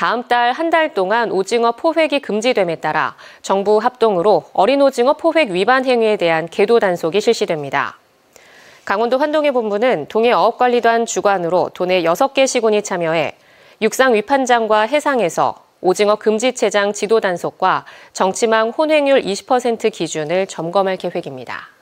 다음 달 한 달 동안 오징어 포획이 금지됨에 따라 정부 합동으로 어린 오징어 포획 위반 행위에 대한 계도 단속이 실시됩니다. 강원도 환동해 본부는 동해 어업관리단 주관으로 도내 6개 시군이 참여해 육상 위판장과 해상에서 오징어 금지 체장 지도 단속과 정치망 혼행률 20% 기준을 점검할 계획입니다.